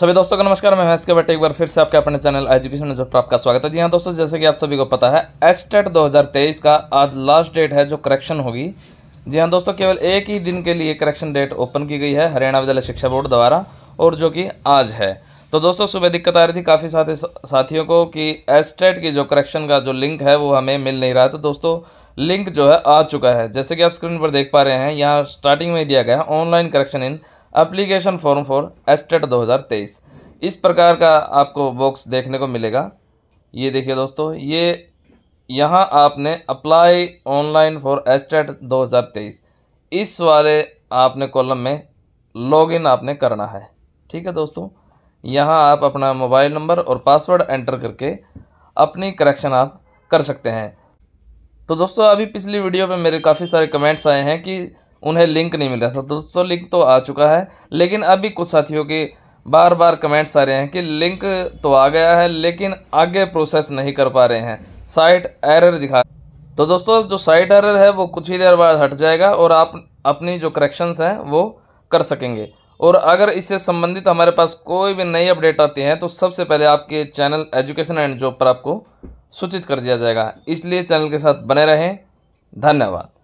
सभी दोस्तों का नमस्कार मैं हैस्के बट एक बार फिर से आपके अपने चैनल एजुकेशन जॉब पर आपका स्वागत है जी हाँ दोस्तों जैसे कि आप सभी को पता है एस्टेट 2023 का आज लास्ट डेट है जो करेक्शन होगी जी हाँ दोस्तों केवल एक ही दिन के लिए करेक्शन डेट ओपन की गई है हरियाणा विद्यालय शिक्षा बोर्ड द्वारा और जो कि आज है तो दोस्तों सुबह दिक्कत आ रही थी काफ़ी साथ साथियों को कि एसटेट की जो करेक्शन का जो लिंक है वो हमें मिल नहीं रहा तो दोस्तों लिंक जो है आ चुका है जैसे कि आप स्क्रीन पर देख पा रहे हैं यहाँ स्टार्टिंग में दिया गया है online correction in application form for STET 2023 इस प्रकार का आपको बॉक्स देखने को मिलेगा ये देखिए दोस्तों ये यहाँ आपने अप्लाई ऑनलाइन फॉर एस्टेट 2023 इस वाले आपने कॉलम में लॉगिन आपने करना है ठीक है दोस्तों यहाँ आप अपना मोबाइल नंबर और पासवर्ड एंटर करके अपनी करेक्शन आप कर सकते हैं तो दोस्तों अभी पिछली वीडियो पे मेरे काफ़ी सारे कमेंट्स आए हैं कि उन्हें लिंक नहीं मिल रहा था दोस्तों लिंक तो आ चुका है लेकिन अभी कुछ साथियों के बार बार कमेंट्स आ रहे हैं कि लिंक तो आ गया है लेकिन आगे प्रोसेस नहीं कर पा रहे हैं साइट एरर दिखा तो दोस्तों जो साइट एरर है वो कुछ ही देर बाद हट जाएगा और आप अपनी जो करेक्शंस हैं वो कर सकेंगे और अगर इससे संबंधित हमारे पास कोई भी नई अपडेट आती है तो सबसे पहले आपके चैनल एजुकेशन एंड जॉब पर आपको सूचित कर दिया जाएगा इसलिए चैनल के साथ बने रहें धन्यवाद